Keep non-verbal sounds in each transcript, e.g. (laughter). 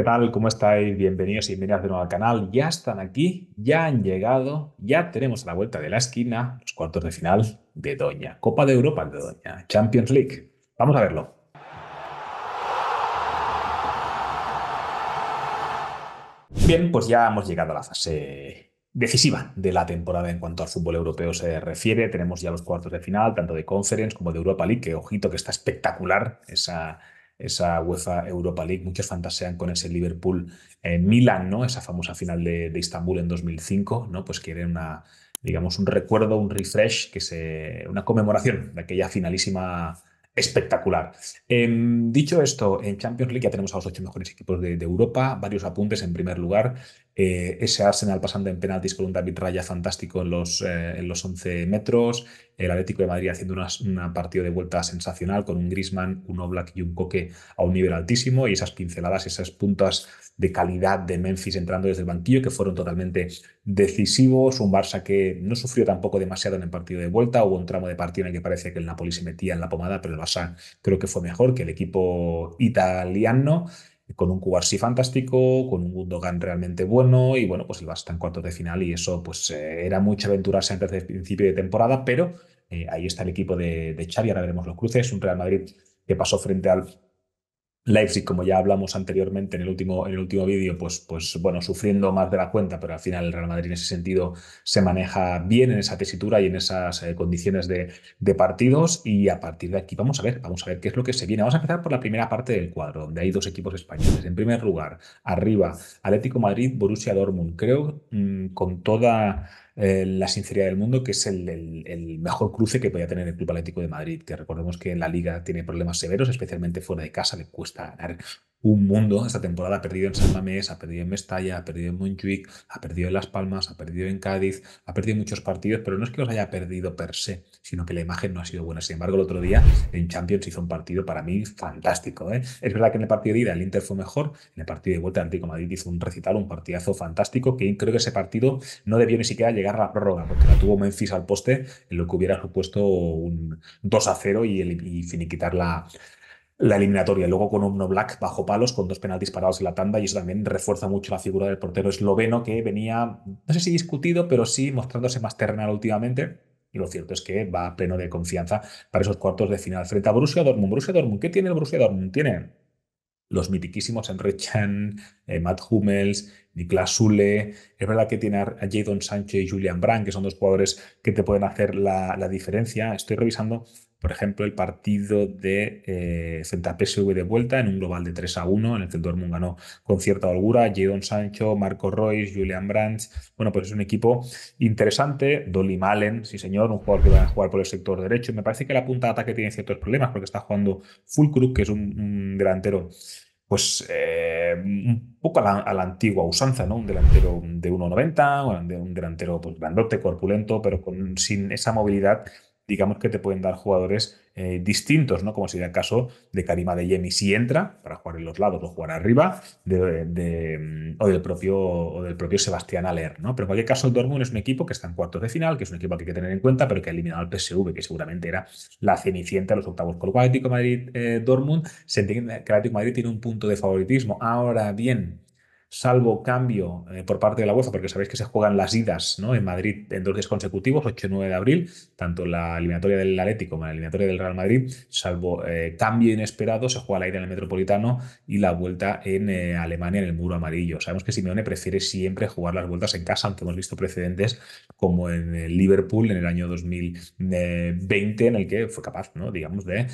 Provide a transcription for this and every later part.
¿Qué tal? ¿Cómo estáis? Bienvenidos y bienvenidas de nuevo al canal. Ya están aquí, ya han llegado, ya tenemos a la vuelta de la esquina los cuartos de final de Doña, Copa de Europa de Doña, Champions League. Vamos a verlo. Bien, pues ya hemos llegado a la fase decisiva de la temporada en cuanto al fútbol europeo se refiere. Tenemos ya los cuartos de final, tanto de Conference como de Europa League, que ojito que está espectacular esa esa UEFA Europa League. Muchos fantasean con ese Liverpool en Milán, ¿no? Esa famosa final de, de Istambul en 2005, ¿no? Pues quieren una, digamos, un recuerdo, un refresh, que se, una conmemoración de aquella finalísima espectacular. Em, dicho esto, en Champions League ya tenemos a los ocho mejores equipos de Europa, varios apuntes en primer lugar. Eh, ese Arsenal pasando en penaltis con un David Raya fantástico en los, eh, en los 11 metros, el Atlético de Madrid haciendo una, una partida de vuelta sensacional con un Grisman, un Oblak y un Coque a un nivel altísimo y esas pinceladas, esas puntas de calidad de Memphis entrando desde el banquillo que fueron totalmente decisivos, un Barça que no sufrió tampoco demasiado en el partido de vuelta, hubo un tramo de partido en el que parece que el Napoli se metía en la pomada, pero el Barça creo que fue mejor que el equipo italiano con un Cubarsí fantástico, con un Gundogan realmente bueno y bueno, pues iba hasta en cuartos de final y eso pues eh, era mucho aventurarse antes el principio de temporada, pero eh, ahí está el equipo de, de Xavi, ahora veremos los cruces, un Real Madrid que pasó frente al Leipzig, como ya hablamos anteriormente en el último, último vídeo, pues, pues bueno, sufriendo más de la cuenta, pero al final el Real Madrid en ese sentido se maneja bien en esa tesitura y en esas eh, condiciones de, partidos. Y a partir de aquí vamos a ver, vamos a ver qué es lo que se viene. Vamos a empezar por la primera parte del cuadro, donde hay dos equipos españoles. En primer lugar, arriba, Atlético Madrid, Borussia Dortmund. Creo mm, con toda eh, la sinceridad del mundo, que es el, mejor cruce que podía tener el Club Atlético de Madrid, que recordemos que en la liga tiene problemas severos, especialmente fuera de casa, le cuesta ganar un mundo esta temporada. Ha perdido en San Mamés, ha perdido en Mestalla, ha perdido en Montjuic, ha perdido en Las Palmas, ha perdido en Cádiz, ha perdido muchos partidos, pero no es que los haya perdido per se, sino que la imagen no ha sido buena. Sin embargo, el otro día en Champions hizo un partido para mí fantástico. ¿eh? Es verdad que en el partido de ida el Inter fue mejor, en el partido de vuelta el Atlético Madrid hizo un recital, un partidazo fantástico, que creo que ese partido no debió ni siquiera llegar a la prórroga, porque la tuvo Memphis al poste, en lo que hubiera supuesto un 2 a 0 y, y finiquitar la, la eliminatoria. Luego con no Black bajo palos, con dos penaltis parados en la tanda, y eso también refuerza mucho la figura del portero esloveno que venía, no sé si discutido, pero sí mostrándose más terrenal últimamente. Y lo cierto es que va pleno de confianza para esos cuartos de final. Frente a Borussia Dortmund. Borussia Dortmund, ¿qué tiene el Borussia Dortmund? Tiene los mitiquísimos Enrichan, Chan, eh, Matt Hummels, Niklas Zule es verdad que tiene a Jadon Sancho y Julian Brandt, que son dos jugadores que te pueden hacer la, diferencia. Estoy revisando, por ejemplo, el partido de eh, PSV de vuelta en un global de 3 a 1, en el centro el Dortmund ganó con cierta holgura. Jadon Sancho, Marco Royce, Julian Brandt. Bueno, pues es un equipo interesante. Dolly Malen, sí señor, un jugador que va a jugar por el sector derecho. Me parece que la punta de ataque tiene ciertos problemas porque está jugando Fulkrug, que es un delantero pues eh, un poco a la, antigua usanza, ¿no? Un delantero de 1,90, un delantero pues, grandote, corpulento, pero con, sin esa movilidad digamos que te pueden dar jugadores eh, distintos, ¿no? Como sería el caso de Karima de Yemi si entra para jugar en los lados o jugar arriba, mm, o, del propio, o del propio Sebastián Aler. ¿no? Pero en cualquier caso, el Dortmund es un equipo que está en cuartos de final, que es un equipo que hay que tener en cuenta, pero que ha eliminado al PSV, que seguramente era la cenicienta de los octavos. Con lo cual, Atlético Madrid-Dortmund, eh, se entiende que el Atlético Madrid tiene un punto de favoritismo. Ahora bien, salvo cambio eh, por parte de la bolsa porque sabéis que se juegan las idas ¿no? en Madrid en dos días consecutivos, 8 y 9 de abril, tanto la eliminatoria del Atlético como la eliminatoria del Real Madrid, salvo eh, cambio inesperado, se juega la ida en el Metropolitano y la vuelta en eh, Alemania en el Muro Amarillo. Sabemos que Simeone prefiere siempre jugar las vueltas en casa, aunque hemos visto precedentes como en Liverpool en el año 2020, en el que fue capaz, ¿no? digamos, de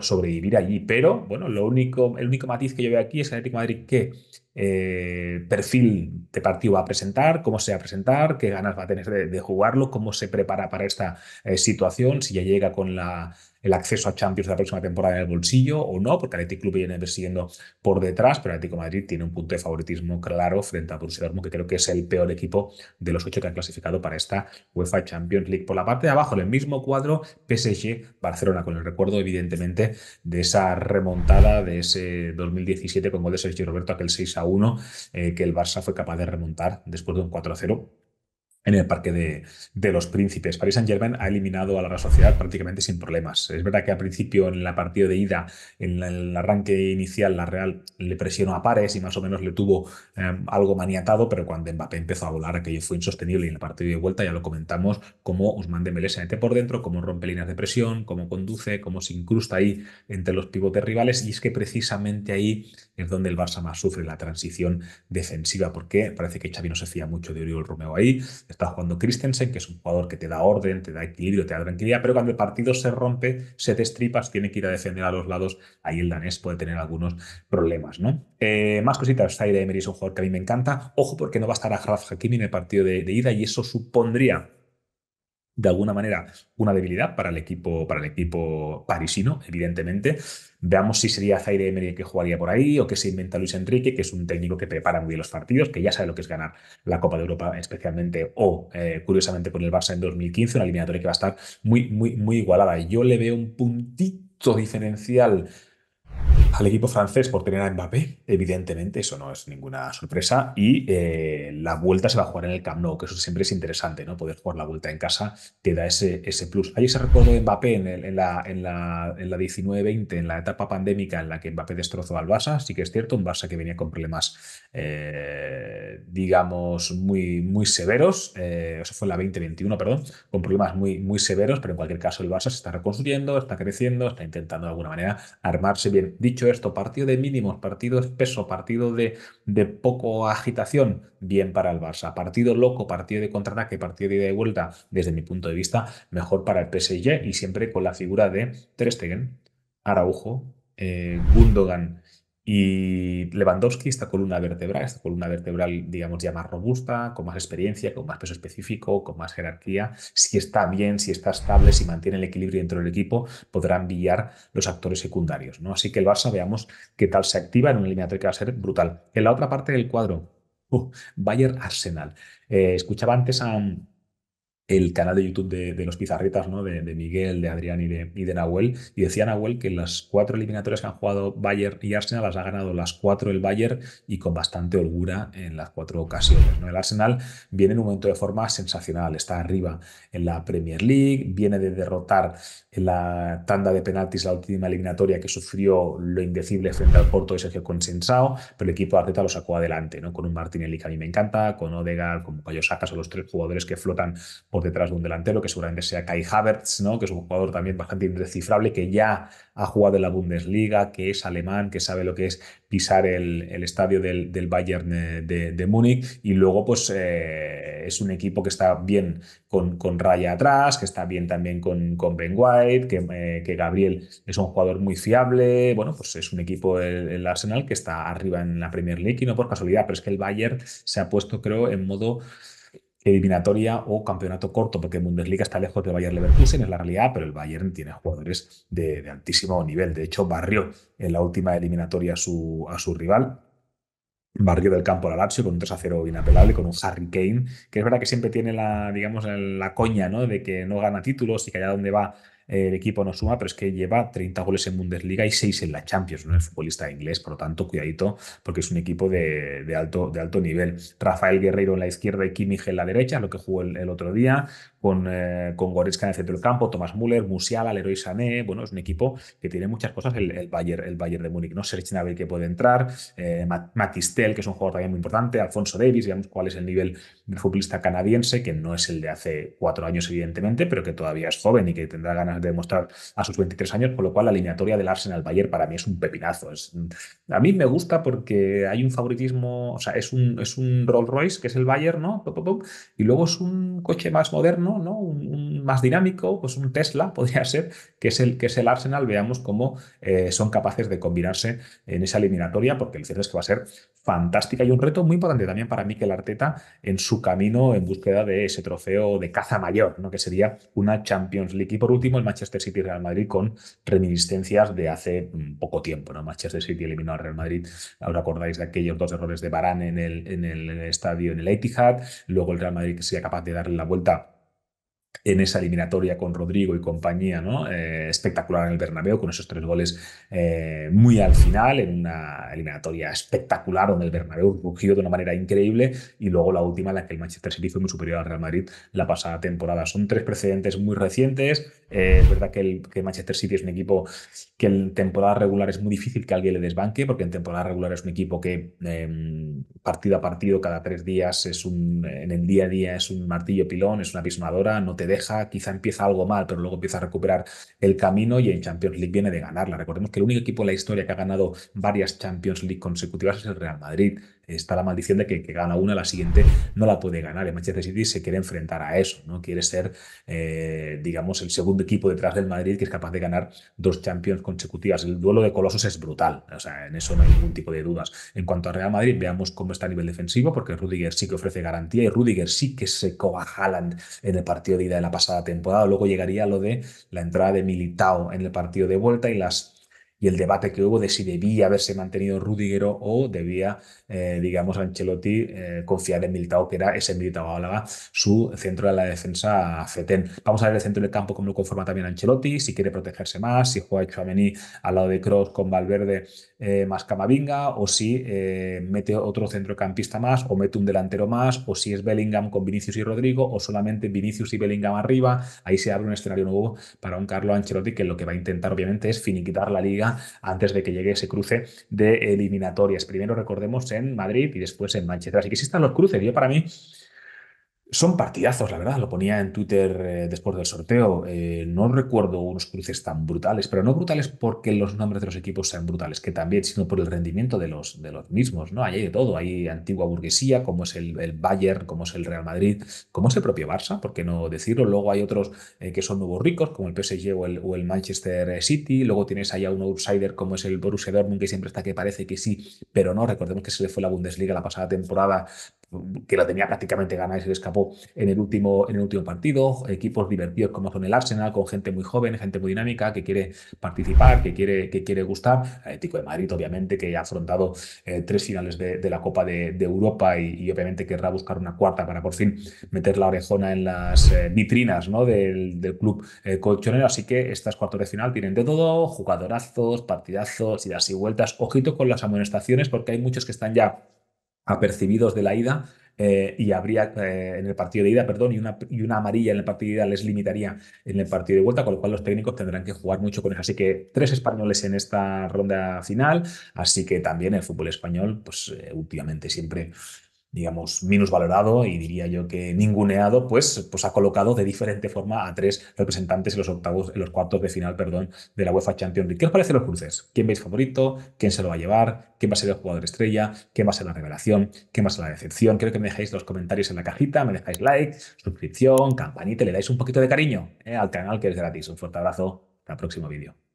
sobrevivir allí. Pero, bueno, lo único, el único matiz que yo veo aquí es el Atlético Madrid que eh, perfil de partido va a presentar, cómo se va a presentar, qué ganas va a tener de, jugarlo, cómo se prepara para esta eh, situación, si ya llega con la el acceso a Champions de la próxima temporada en el bolsillo o no, porque Athletic Club viene persiguiendo por detrás, pero Atlético Madrid tiene un punto de favoritismo claro frente a Borussia Dortmund, que creo que es el peor equipo de los ocho que han clasificado para esta UEFA Champions League. Por la parte de abajo, en el mismo cuadro, PSG Barcelona, con el recuerdo evidentemente de esa remontada de ese 2017 con gol de Roberto, aquel 6 a 1 eh, que el Barça fue capaz de remontar después de un 4 0 en el Parque de, los Príncipes. Paris Saint-Germain ha eliminado a la Real Sociedad prácticamente sin problemas. Es verdad que al principio, en la partida de ida, en el arranque inicial, la Real le presionó a pares y más o menos le tuvo em, algo maniatado, pero cuando Mbappé empezó a volar, aquello fue insostenible. Y en la partido de vuelta ya lo comentamos, cómo Usman Dembélé se mete por dentro, cómo rompe líneas de presión, cómo conduce, cómo se incrusta ahí entre los pivotes rivales. Y es que precisamente ahí es donde el Barça más sufre la transición defensiva, porque parece que Xavi no se fía mucho de Oriol Romeo ahí. Está jugando Christensen, que es un jugador que te da orden, te da equilibrio, te da tranquilidad, pero cuando el partido se rompe, se destripas, tiene que ir a defender a los lados. Ahí el danés puede tener algunos problemas, ¿no? Eh, más cositas, Zaire Emery es un jugador que a mí me encanta. Ojo, porque no va a estar a Hakimi en el partido de ida y eso supondría de alguna manera una debilidad para el equipo, para el equipo parisino, evidentemente. Veamos si sería Zaire Emery que jugaría por ahí o que se inventa Luis Enrique, que es un técnico que prepara muy bien los partidos, que ya sabe lo que es ganar la Copa de Europa especialmente o, eh, curiosamente, con el Barça en 2015, una eliminatoria que va a estar muy, muy, muy igualada. Yo le veo un puntito diferencial al equipo francés por tener a Mbappé, evidentemente, eso no es ninguna sorpresa. Y eh, la vuelta se va a jugar en el Camp Nou, que eso siempre es interesante, ¿no? Poder jugar la vuelta en casa te da ese, ese plus. Hay ese recuerdo de Mbappé en, la, en la, en la 19-20, en la etapa pandémica en la que Mbappé destrozó al Barça. Sí que es cierto, un Barça que venía con problemas, eh, digamos, muy, muy severos. Eh, eso fue en la 20-21, perdón, con problemas muy, muy severos, pero en cualquier caso el Barça se está reconstruyendo, está creciendo, está intentando de alguna manera armarse bien. Dicho esto, partido de mínimos, partido espeso, partido de, de poco agitación, bien para el Barça, partido loco, partido de contraataque, partido de ida vuelta, desde mi punto de vista, mejor para el PSG y siempre con la figura de Ter Araujo, eh, Gundogan y Lewandowski, esta columna vertebral, esta columna vertebral, digamos, ya más robusta, con más experiencia, con más peso específico, con más jerarquía, si está bien, si está estable, si mantiene el equilibrio dentro del equipo, podrán enviar los actores secundarios. ¿no? Así que el Barça, veamos qué tal se activa en un eliminatoria que va a ser brutal. En la otra parte del cuadro, Bayer Arsenal. Eh, escuchaba antes a el canal de YouTube de, los Pizarritas, ¿no? De, de, Miguel, de Adrián y de, Nahuel. Y decía Nahuel que las cuatro eliminatorias que han jugado Bayern y Arsenal las ha ganado las cuatro el Bayern y con bastante holgura en las cuatro ocasiones. ¿no? El Arsenal viene en un momento de forma sensacional, está arriba en la Premier League, viene de derrotar la tanda de penaltis la última eliminatoria que sufrió lo indecible frente al Porto de Sergio Consensao, pero el equipo de Arteta lo sacó adelante, ¿no? con un Martinelli que a mí me encanta, con Odegaard, con Cayo Sacas, son los tres jugadores que flotan detrás de un delantero, que seguramente sea Kai Havertz, ¿no? que es un jugador también bastante indecifrable que ya ha jugado en la Bundesliga, que es alemán, que sabe lo que es pisar el, estadio del, Bayern eh, de, Múnich. Y luego, pues eh, es un equipo que está bien con, con, Raya atrás, que está bien también con, con Ben White, que, eh, Gabriel es un jugador muy fiable. Bueno, pues es un equipo, el, el Arsenal, que está arriba en la Premier League y no por casualidad, pero es que el Bayern se ha puesto, creo, en modo eliminatoria o campeonato corto, porque Bundesliga está lejos de Bayern Leverkusen, es la realidad, pero el Bayern tiene jugadores de, altísimo nivel. De hecho, barrió en la última eliminatoria a su, a su rival, barrio del campo la Lazio con un 3 0 inapelable, con un Harry Kane, que es verdad que siempre tiene la, digamos, la coña, ¿no? De que no gana títulos y que allá donde va el equipo no suma, pero es que lleva 30 goles en Bundesliga y 6 en la Champions, ¿no? El futbolista inglés, por lo tanto, cuidadito, porque es un equipo de, alto, de alto nivel. Rafael Guerreiro en la izquierda y Kimmich en la derecha, lo que jugó el, otro día, con, eh, con Goretzka en el centro del campo, Thomas Müller, Musiala, Leroy Sané, bueno, es un equipo que tiene muchas cosas, el, Bayern, el Bayern de Múnich, ¿no? Serge Gnabry que puede entrar, eh, Matistel, que es un jugador también muy importante, Alfonso Davis, digamos cuál es el nivel del futbolista canadiense, que no es el de hace cuatro años, evidentemente, pero que todavía es joven y que tendrá ganas de demostrar a sus 23 años, por lo cual la alineatoria del Arsenal-Bayern para mí es un pepinazo. a mí me gusta porque hay un favoritismo, o sea, es un, es un Rolls Royce, que es el Bayern, ¿no? Y luego es un coche más moderno, ¿no? Un, más dinámico, pues un Tesla (laughs) podría ser, que es el, que es el Arsenal, veamos cómo eh, son capaces de combinarse en esa eliminatoria, porque el cierto es que va a ser fantástica y un reto muy importante también para Miquel Arteta en su camino en búsqueda de ese trofeo de caza mayor, ¿no? que sería una Champions League. Y por último, el Manchester City Real Madrid con reminiscencias de hace mm, poco tiempo. ¿no? Manchester City eliminó al Real Madrid, ahora acordáis de aquellos dos errores de Barán en el, en el estadio, en el Etihad, luego el Real Madrid que sería capaz de darle la vuelta en esa eliminatoria con Rodrigo y compañía, ¿no? Eh, espectacular en el Bernabéu, con esos tres goles eh, muy al final, en una eliminatoria espectacular donde el Bernabéu rugió de una manera increíble y luego la última en la que el Manchester City fue muy superior al Real Madrid la pasada temporada. Son tres precedentes muy recientes. Eh, es verdad que el Manchester City es un equipo que en temporada regular es muy difícil que alguien le desbanque, porque en temporada regular es un equipo que em, partido a partido, cada tres días, es un, en el día a día es un martillo pilón, es una pisonadora, no te deja, quizá empieza algo mal, pero luego empieza a recuperar el camino y en Champions League viene de ganarla. Recordemos que el único equipo en la historia que ha ganado varias Champions League consecutivas es el Real Madrid está la maldición de que, que gana una, la siguiente no la puede ganar. El Manchester City se quiere enfrentar a eso, ¿no? Quiere ser, eh, digamos, el segundo equipo detrás del Madrid que es capaz de ganar dos Champions consecutivas. El duelo de Colosos es brutal, o sea, en eso no hay ningún tipo de dudas. En cuanto a Real Madrid, veamos cómo está a nivel defensivo, porque Rudiger sí que ofrece garantía y Rudiger sí que se coba en el partido de ida de la pasada temporada. Luego llegaría lo de la entrada de Militao en el partido de vuelta y las y el debate que hubo de si debía haberse mantenido Rudiger o debía, eh, digamos, Ancelotti eh, confiar en Militao, que era ese Militao Álava su centro de la defensa Feten Vamos a ver el centro del campo cómo lo conforma también Ancelotti, si quiere protegerse más, si juega Chouameni al lado de Cross con Valverde eh, más Camavinga, o si mete otro centrocampista más, o mete un delantero más, o si es Bellingham con Vinicius y Rodrigo, o solamente Vinicius y Bellingham arriba. Ahí se abre un escenario nuevo para un Carlos Ancelotti que lo que va a intentar, obviamente, es finiquitar la liga antes de que llegue ese cruce de eliminatorias. Primero recordemos en Madrid y después en Manchester. Así que sí están los cruces. Yo para mí son partidazos, la verdad. Lo ponía en Twitter eh, después del sorteo. Eh, no recuerdo unos cruces tan brutales, pero no brutales porque los nombres de los equipos sean brutales, que también, sino por el rendimiento de los, de los mismos. ¿no? hay de todo. Hay antigua burguesía, como es el, Bayern, como es el Real Madrid, como es el propio Barça, ¿por qué no decirlo? Luego hay otros eh, que son nuevos ricos, como el PSG o el, o el, Manchester City. Luego tienes allá un outsider, como es el Borussia Dortmund, que siempre está que parece que sí, pero no. Recordemos que se le fue la Bundesliga la pasada temporada que lo tenía prácticamente ganada y se le escapó en el último, en el último partido. Equipos divertidos como son el Arsenal, con gente muy joven, gente muy dinámica, que quiere participar, que quiere, que quiere gustar. El Tico de Madrid, obviamente, que ha afrontado eh, tres finales de, la Copa de, Europa y, obviamente querrá buscar una cuarta para por fin meter la orejona en las eh, vitrinas ¿no? del, club eh, colchonero. Así que estas cuartos de final tienen de todo, jugadorazos, partidazos, idas y vueltas. Ojito con las amonestaciones, porque hay muchos que están ya apercibidos de la ida. Eh, y habría eh, en el partido de ida, perdón, y una, y una amarilla en el partido de ida les limitaría en el partido de vuelta, con lo cual los técnicos tendrán que jugar mucho con eso. Así que tres españoles en esta ronda final, así que también el fútbol español, pues eh, últimamente siempre digamos, minusvalorado y diría yo que ninguneado, pues, pues ha colocado de diferente forma a tres representantes en los octavos, en los cuartos de final, perdón, de la UEFA Champions League. ¿Qué os parece los cruces? ¿Quién veis favorito? ¿Quién se lo va a llevar? ¿Quién va a ser el jugador estrella? ¿Quién va a ser la revelación? ¿Quién va a ser la decepción? Creo que me dejáis los comentarios en la cajita, me dejáis like, suscripción, campanita, le dais un poquito de cariño eh, al canal que es gratis. Un fuerte abrazo, hasta el próximo vídeo.